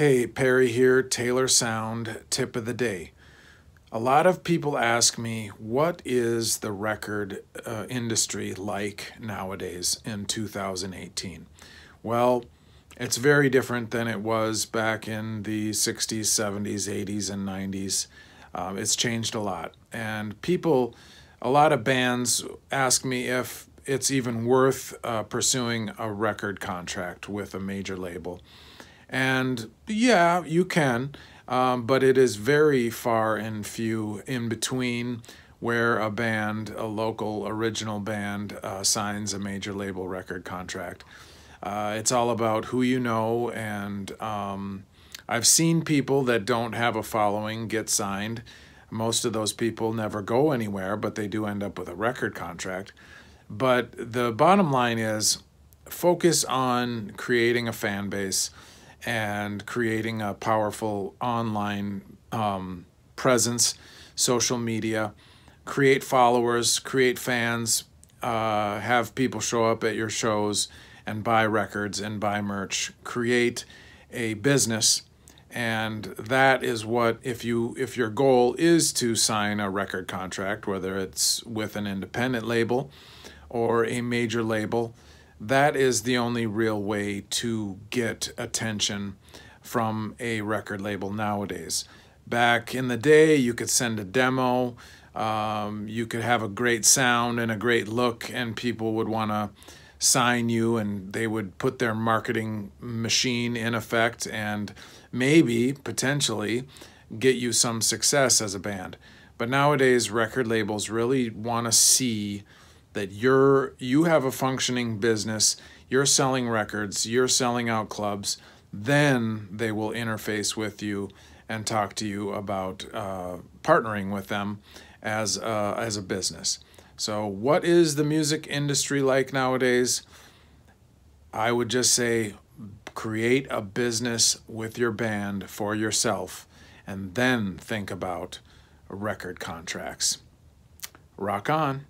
Hey, Perry here, Taylor Sound, tip of the day. A lot of people ask me, what is the record uh, industry like nowadays in 2018? Well, it's very different than it was back in the 60s, 70s, 80s, and 90s. Um, it's changed a lot. And people, a lot of bands ask me if it's even worth uh, pursuing a record contract with a major label. And yeah, you can, um, but it is very far and few in between where a band, a local original band, uh, signs a major label record contract. Uh, it's all about who you know, and um, I've seen people that don't have a following get signed. Most of those people never go anywhere, but they do end up with a record contract. But the bottom line is focus on creating a fan base and creating a powerful online um, presence, social media, create followers, create fans, uh, have people show up at your shows and buy records and buy merch, create a business and that is what if you if your goal is to sign a record contract whether it's with an independent label or a major label that is the only real way to get attention from a record label nowadays. Back in the day, you could send a demo, um, you could have a great sound and a great look, and people would want to sign you and they would put their marketing machine in effect and maybe potentially get you some success as a band. But nowadays, record labels really want to see that you're you have a functioning business, you're selling records, you're selling out clubs, then they will interface with you and talk to you about uh, partnering with them as a, as a business. So, what is the music industry like nowadays? I would just say create a business with your band for yourself and then think about record contracts. Rock on.